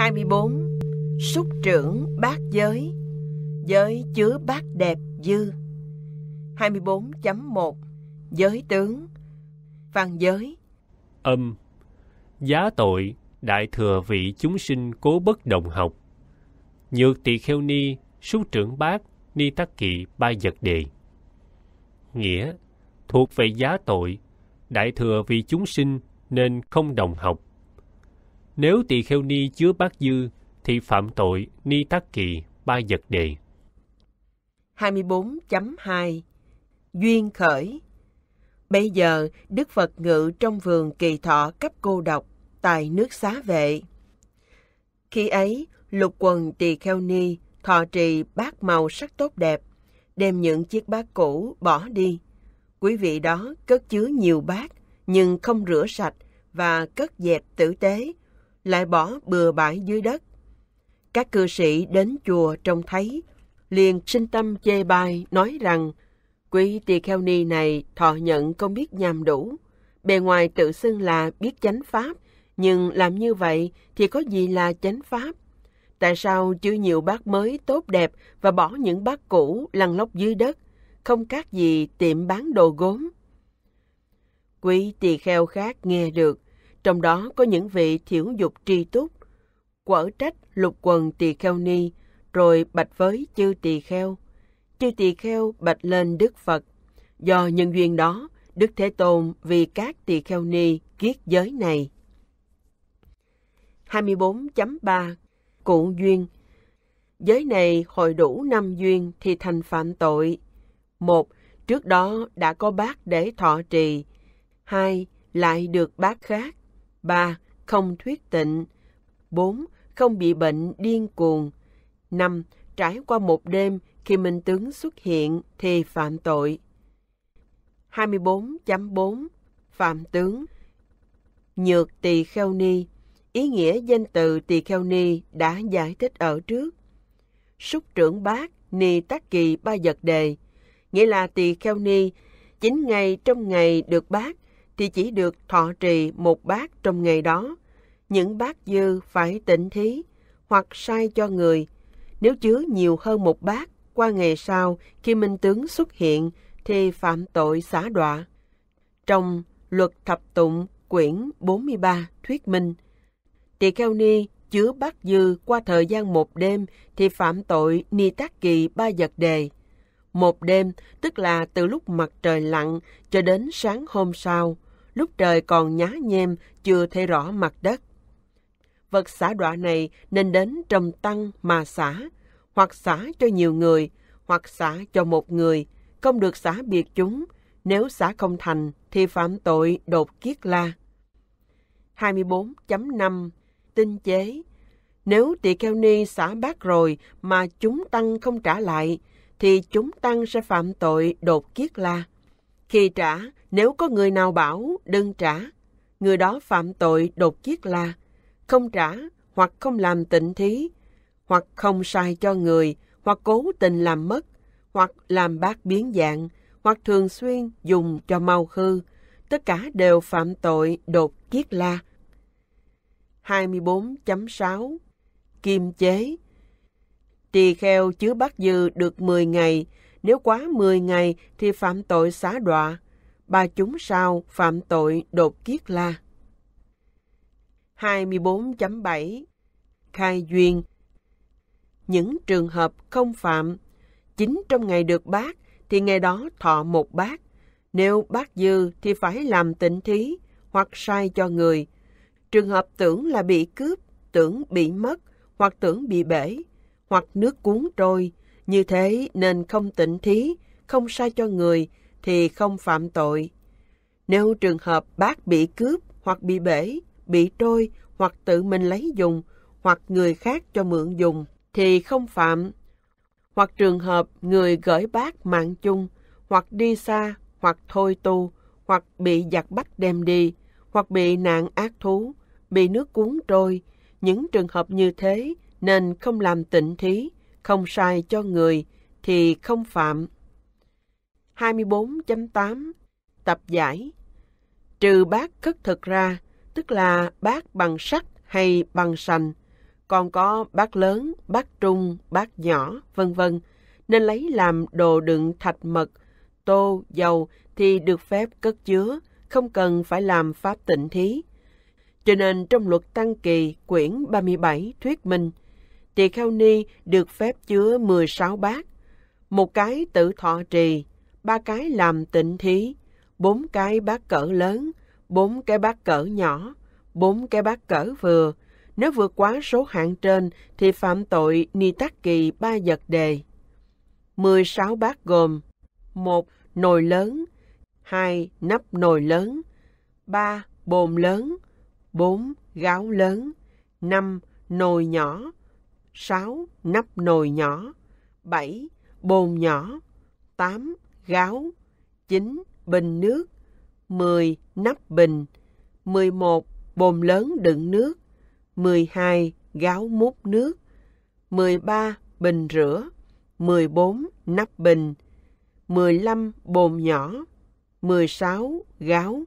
24. Xúc trưởng bát giới Giới chứa bát đẹp dư 24.1 Giới tướng Văn giới Âm Giá tội Đại thừa vị chúng sinh cố bất đồng học Nhược tỳ kheo ni Xúc trưởng bát Ni tắc kỵ ba vật đề Nghĩa Thuộc về giá tội Đại thừa vị chúng sinh Nên không đồng học nếu tỳ kheo ni chứa bát dư thì phạm tội ni tác kỳ ba vật đề. 24.2 Duyên khởi Bây giờ, Đức Phật ngự trong vườn kỳ thọ cấp cô độc, tại nước xá vệ. Khi ấy, lục quần tỳ kheo ni thọ trì bát màu sắc tốt đẹp, đem những chiếc bát cũ bỏ đi. Quý vị đó cất chứa nhiều bát, nhưng không rửa sạch và cất dẹp tử tế, lại bỏ bừa bãi dưới đất. Các cư sĩ đến chùa trông thấy, liền sinh tâm chê bai nói rằng quý tỳ kheo ni này thọ nhận không biết nhàm đủ, bề ngoài tự xưng là biết chánh pháp, nhưng làm như vậy thì có gì là chánh pháp? Tại sao chưa nhiều bác mới tốt đẹp và bỏ những bác cũ lăn lóc dưới đất, không khác gì tiệm bán đồ gốm? Quý tỳ kheo khác nghe được, trong đó có những vị thiểu dục tri túc, quở trách lục quần tỳ kheo ni, rồi bạch với chư tỳ kheo. Chư tỳ kheo bạch lên Đức Phật. Do nhân duyên đó, Đức Thế Tôn vì các tỳ kheo ni kiết giới này. 24.3 Cụ duyên Giới này hồi đủ năm duyên thì thành phạm tội. một Trước đó đã có bác để thọ trì. hai Lại được bác khác. 3. Không thuyết tịnh 4. Không bị bệnh điên cuồng 5. Trải qua một đêm khi minh tướng xuất hiện thì phạm tội 24.4 Phạm tướng Nhược tỳ kheo ni Ý nghĩa danh từ tỳ kheo ni đã giải thích ở trước. Súc trưởng bác ni tác kỳ ba vật đề, nghĩa là tỳ kheo ni, chính ngày trong ngày được bác thì chỉ được thọ trì một bát trong ngày đó. Những bát dư phải tịnh thí hoặc sai cho người. Nếu chứa nhiều hơn một bát, qua ngày sau khi minh tướng xuất hiện thì phạm tội xả đọa. Trong Luật Thập Tụng quyển 43 thuyết minh, tỳ kheo ni chứa bát dư qua thời gian một đêm thì phạm tội ni tác kỳ ba vật đề. Một đêm, tức là từ lúc mặt trời lặn cho đến sáng hôm sau, lúc trời còn nhá nhem, chưa thấy rõ mặt đất. Vật xả đọa này nên đến trầm tăng mà xả, hoặc xả cho nhiều người, hoặc xả cho một người, không được xả biệt chúng, nếu xả không thành thì phạm tội đột kiết la. 24.5 Tinh chế Nếu tỳ kheo ni xả bát rồi mà chúng tăng không trả lại, thì chúng tăng sẽ phạm tội đột kiết la. Khi trả, nếu có người nào bảo đừng trả, người đó phạm tội đột giết la không trả hoặc không làm tịnh thí, hoặc không sai cho người, hoặc cố tình làm mất, hoặc làm bác biến dạng, hoặc thường xuyên dùng cho mau khư, tất cả đều phạm tội đột kiết la. 24.6 Kim chế Tỳ kheo chứa bát dư được 10 ngày, nếu quá 10 ngày thì phạm tội xá đọa, ba chúng sao phạm tội đột kiết la. 24.7 Khai duyên Những trường hợp không phạm, chính trong ngày được bác thì ngày đó thọ một bác. Nếu bác dư thì phải làm tịnh thí hoặc sai cho người. Trường hợp tưởng là bị cướp, tưởng bị mất hoặc tưởng bị bể hoặc nước cuốn trôi, như thế nên không tịnh thí, không sai cho người thì không phạm tội. Nếu trường hợp bác bị cướp hoặc bị bể, bị trôi hoặc tự mình lấy dùng hoặc người khác cho mượn dùng thì không phạm. Hoặc trường hợp người gửi bác mạng chung hoặc đi xa hoặc thôi tu hoặc bị giặc bắt đem đi hoặc bị nạn ác thú, bị nước cuốn trôi. Những trường hợp như thế nên không làm tịnh thí, không sai cho người thì không phạm. 24.8 Tập giải Trừ bát khất thực ra, tức là bát bằng sắt hay bằng sành, còn có bát lớn, bát trung, bát nhỏ, vân vân nên lấy làm đồ đựng thạch mật, tô, dầu thì được phép cất chứa, không cần phải làm pháp tịnh thí. Cho nên trong luật Tăng Kỳ quyển 37 thuyết minh, tỳ kheo ni được phép chứa 16 bát, một cái tự thọ trì ba cái làm tịnh thí, bốn cái bát cỡ lớn, bốn cái bát cỡ nhỏ, bốn cái bát cỡ vừa. Nếu vượt quá số hạn trên thì phạm tội ni tắc kỳ ba vật đề. 16 bát gồm một Nồi lớn 2. Nắp nồi lớn 3. Bồn lớn 4. Gáo lớn 5. Nồi nhỏ 6. Nắp nồi nhỏ 7. Bồn nhỏ 8 gáo, 9 bình nước, 10 nắp bình, 11 bồn lớn đựng nước, 12 gáo múc nước, 13 bình rửa, 14 nắp bình, 15 bồn nhỏ, 16 gáo.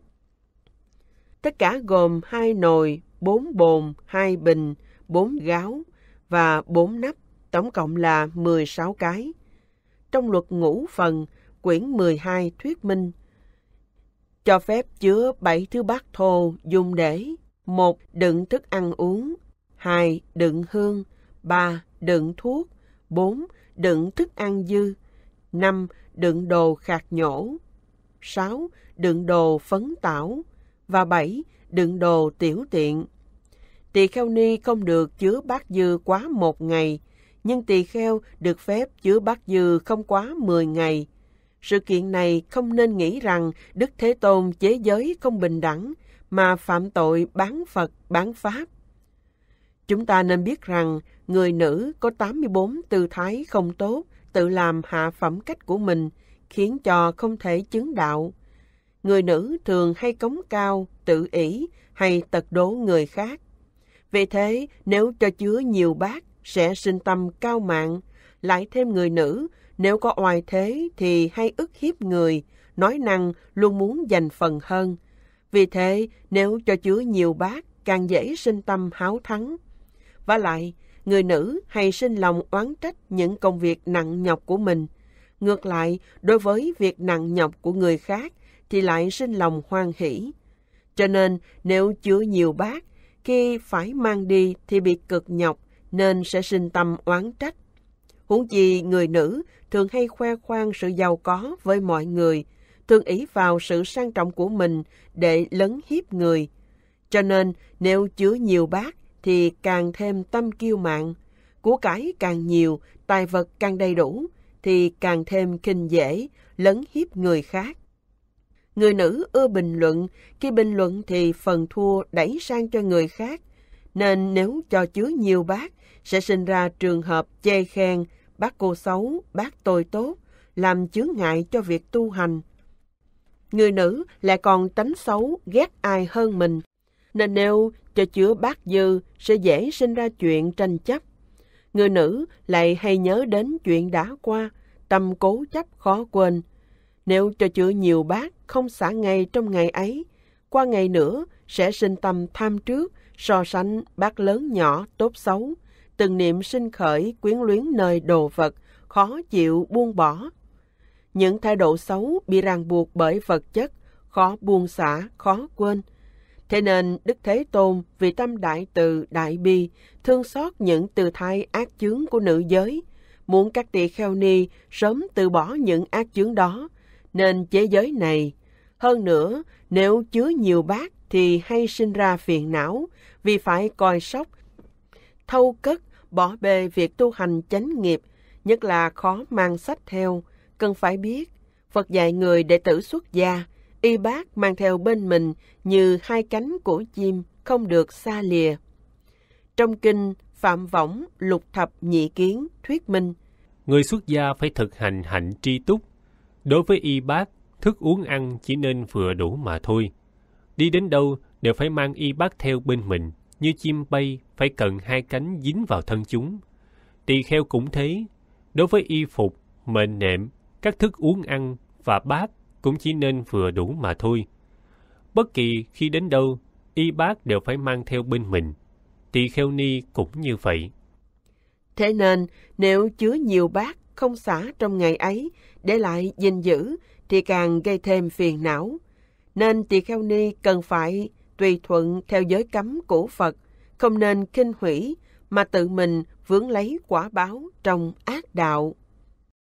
Tất cả gồm 2 nồi, 4 bồn, 2 bình, 4 gáo và 4 nắp, tổng cộng là 16 cái. Trong luật ngũ phần, quyển 12 thuyết minh, cho phép chứa bảy thứ bát thô dùng để một đựng thức ăn uống, hai đựng hương, ba đựng thuốc, bốn đựng thức ăn dư, năm đựng đồ khạc nhổ, sáu đựng đồ phấn tảo và bảy đựng đồ tiểu tiện. Tỳ kheo ni không được chứa bát dư quá một ngày, nhưng tỳ kheo được phép chứa bát dư không quá 10 ngày sự kiện này không nên nghĩ rằng Đức Thế Tôn chế giới không bình đẳng mà phạm tội bán Phật, bán Pháp. Chúng ta nên biết rằng người nữ có 84 tư thái không tốt, tự làm hạ phẩm cách của mình, khiến cho không thể chứng đạo. Người nữ thường hay cống cao, tự ý hay tật đố người khác. Vì thế, nếu cho chứa nhiều bát sẽ sinh tâm cao mạng, lại thêm người nữ nếu có oai thế thì hay ức hiếp người, nói năng luôn muốn giành phần hơn. Vì thế, nếu cho chứa nhiều bát, càng dễ sinh tâm háo thắng. Và lại, người nữ hay sinh lòng oán trách những công việc nặng nhọc của mình. Ngược lại, đối với việc nặng nhọc của người khác thì lại sinh lòng hoan hỷ. Cho nên, nếu chứa nhiều bát, khi phải mang đi thì bị cực nhọc nên sẽ sinh tâm oán trách. Huống gì người nữ thường hay khoe khoang sự giàu có với mọi người, thường ý vào sự sang trọng của mình để lấn hiếp người. Cho nên, nếu chứa nhiều bát thì càng thêm tâm kiêu mạn Của cải càng nhiều, tài vật càng đầy đủ, thì càng thêm kinh dễ, lấn hiếp người khác. Người nữ ưa bình luận, khi bình luận thì phần thua đẩy sang cho người khác. Nên nếu cho chứa nhiều bát, sẽ sinh ra trường hợp chê khen, bác cô xấu, bác tôi tốt, làm chướng ngại cho việc tu hành. Người nữ lại còn tánh xấu, ghét ai hơn mình, nên nếu cho chứa bác dư sẽ dễ sinh ra chuyện tranh chấp. Người nữ lại hay nhớ đến chuyện đã qua, tâm cố chấp khó quên. Nếu cho chứa nhiều bác không xả ngay trong ngày ấy, qua ngày nữa sẽ sinh tâm tham trước, so sánh bác lớn nhỏ tốt xấu, từng niệm sinh khởi quyến luyến nơi đồ vật, khó chịu buông bỏ. Những thái độ xấu bị ràng buộc bởi vật chất, khó buông xả, khó quên. Thế nên Đức Thế Tôn vì tâm đại từ đại bi thương xót những từ thai ác chướng của nữ giới, muốn các tỳ kheo ni sớm từ bỏ những ác chướng đó, nên chế giới này. Hơn nữa, nếu chứa nhiều bát thì hay sinh ra phiền não vì phải coi sóc thâu cất, bỏ bê việc tu hành chánh nghiệp, nhất là khó mang sách theo, cần phải biết. Phật dạy người đệ tử xuất gia, y bác mang theo bên mình như hai cánh của chim, không được xa lìa. Trong kinh Phạm Võng Lục Thập Nhị Kiến thuyết minh, Người xuất gia phải thực hành hạnh tri túc. Đối với y bác, thức uống ăn chỉ nên vừa đủ mà thôi. Đi đến đâu đều phải mang y bác theo bên mình – như chim bay phải cần hai cánh dính vào thân chúng. Tỳ kheo cũng thế, đối với y phục, mền nệm, các thức uống ăn và bát cũng chỉ nên vừa đủ mà thôi. Bất kỳ khi đến đâu, y bát đều phải mang theo bên mình. Tỳ kheo ni cũng như vậy. Thế nên, nếu chứa nhiều bát không xả trong ngày ấy, để lại gìn giữ, thì càng gây thêm phiền não. Nên tỳ kheo ni cần phải tùy thuận theo giới cấm của Phật, không nên kinh hủy mà tự mình vướng lấy quả báo trong ác đạo.